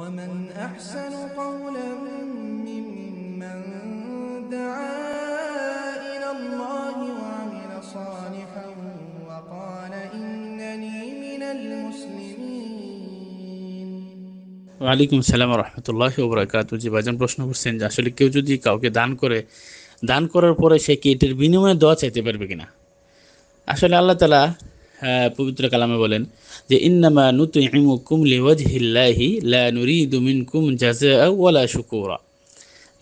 ومن أحسن قولا ممن دعا إلى الله ওয়ালাইকুম সালাম রহমতুল্লাহ ওবরাকাত জি ভাইজান প্রশ্ন করছেন যে আসলে কেউ যদি কাউকে দান করে দান করার পরে সে কি এটির বিনিময়ে দোয়া চাইতে পারবে কিনা আসলে আল্লাহ তালা হ্যাঁ, পবিত্র কালামে বলেন যে ইন্নামা নুতু ইমুকুম লিওয়াজহিল্লাহি লা নুরিদু কুম জাযা ওয়ালা শুকুরা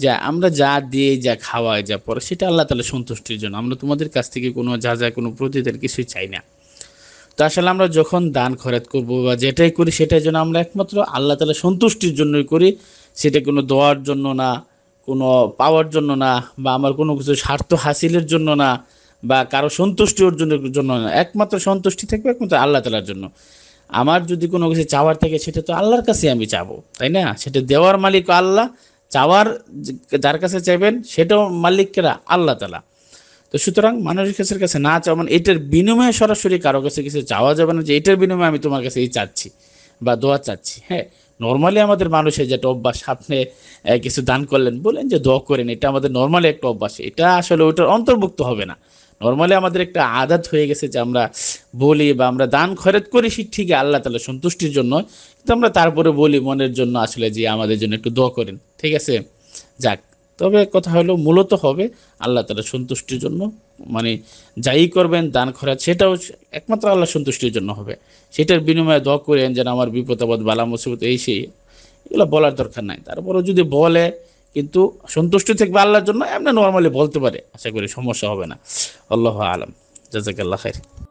যা আমরা যা দিয়ে যা খাওয়াই যা পরে সেটা আল্লাহ তালা সন্তুষ্টির জন্য আমরা তোমাদের কাছ থেকে কোনো যা যা কোনো প্রতিদান কিছুই চাই না তো আসলে আমরা যখন দান খরচ করবো বা যেটাই করি সেটাই জন্য আমরা একমাত্র আল্লাহ তালা সন্তুষ্টির জন্যই করি সেটা কোনো দেওয়ার জন্য না কোনো পাওয়ার জন্য না বা আমার কোনো কিছু স্বার্থ হাসিলের জন্য না বা কারো সন্তুষ্টি অর্জনের জন্য একমাত্র সন্তুষ্টি থাকবে একমাত্র আল্লাহ তালার জন্য আমার যদি কোনো কিছু চাওয়ার থাকে সেটা তো আল্লাহর কাছে আমি চাবো তাই না সেটা দেওয়ার মালিক আল্লাহ চাওয়ার যার কাছে চাইবেন সেটাও মালিকেরা আল্লাহ তালা তো সুতরাং মানুষের কাছের কাছে না চাওয়া মানে এটার বিনিময়ে সরাসরি কারো কাছে কিছু চাওয়া যাবে না যে এটার বিনিময়ে আমি তোমার কাছে এই চাচ্ছি বা দোয়া চাচ্ছি হ্যাঁ নর্মালি আমাদের মানুষের যেটা অভ্যাস আপনি কিছু দান করলেন বলেন যে দোয়া করেন এটা আমাদের নর্মালি একটা অভ্যাস এটা আসলে ওটার অন্তর্ভুক্ত হবে না নর্মালি আমাদের একটা আদাত হয়ে গেছে যে আমরা বলি বা আমরা দান খরচ করি ঠিকই আল্লাহ তালা সন্তুষ্টির জন্য কিন্তু আমরা তারপরে বলি মনের জন্য আসলে যে আমাদের জন্য একটু দোয়া করেন ঠিক আছে যাক তবে কথা হলো মূলত হবে আল্লাহ তালা সন্তুষ্টির জন্য মানে যাই করবেন দান খরচ সেটাও একমাত্র আল্লাহ সন্তুষ্টির জন্য হবে সেটার বিনিময়ে দোয়া করেন যেন আমার বিপদ আপদ বালা মুসিবত এই সেই এগুলো বলার দরকার নাই তারপরেও যদি বলে কিন্তু সন্তুষ্ট থেকে আল্লাহর জন্য এমনি নর্মালি বলতে পারে আশা করি সমস্যা হবে না আল্লাহ আলম জাজাকাল্লা খাই